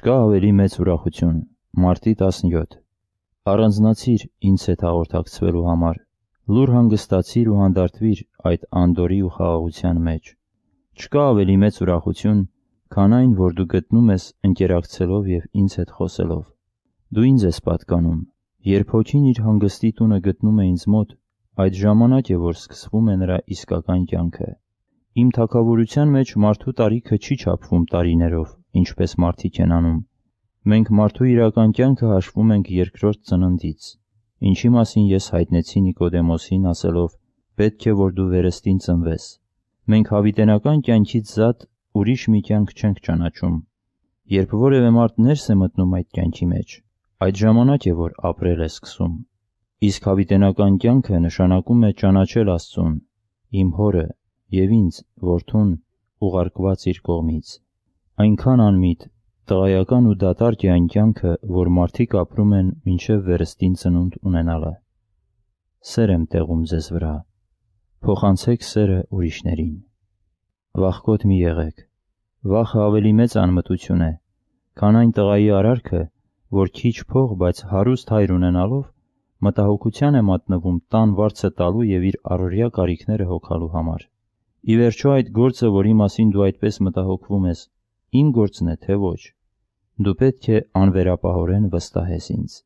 Չկա ավելի մեծ ուրախություն։ Մարտի 17։ Առանձնացիր ինձ հետ հաղորդակցվելու համար։ Լուր հանգստացիր ու հանդարտվիր այդ անդորի ու խաղաղության մեջ։ Չկա ավելի մեծ ուրախություն, քան այն, որ դու գտնում ես ընկերակցելով եւ ինձ հետ խոսելով։ Դու ինձ ես պատկանում։ Երբ ոչին իր հանգստի տունը գտնում է ինձ մոտ, այդ ժամանակ է որ սկսվում է նրա իսկական կյանքը։ Իմ թակավորության մեջ մարդու տարիքը չի չափվում տարիներով ինչպես մարդիկ են անում։ Մենք մարդու իրական կյանքը հաշվում ենք երկրորդ ծննդից, ինչի մասին ես հայտնեցի Նիկոդեմոսին ասելով. «Պետք է, որ դու վերստին ծնվես»։ Մենք հավիտենական կյանքից զատ ուրիշ մի կյանք չենք ճանաչում։ Երբ որևէ մարդ ներս է մտնում այդ կյանքի մեջ, այդ ժամանակ է, որ ապրել է սկսում։ Իսկ հավիտենական կյանքը նշանակում է ճանաչել Աստծուն, իմ հորը եւ ինձ, որդուն, ուղարկված իր կողմից։ Այնքան անմիտ, տղայական ու դատարկ է այն կյանքը, որ մարդիկ ապրում են մինչև վերստին ծնունդ ունենալը։ Սեր եմ տեղում ձեզ վրա։ Փոխանցեք սերը ուրիշներին։ Վախկոտ մի եղեք։ Վախը ավելի մեծ անմտություն է, քան այն տղայի արարքը, որ քիչ փող, բայց հարուստ հայր ունենալով մտահոգության է մատնվում տան վարձը տալու եւ իր առօրյա կարիքները հոգալու համար։ Ի վերջո այդ գործը, որի մասին դու այդպես մտահոգվում ես, իմ գործն է, թե ոչ։ Դու պետք է անվերապահորեն վստահես ինձ։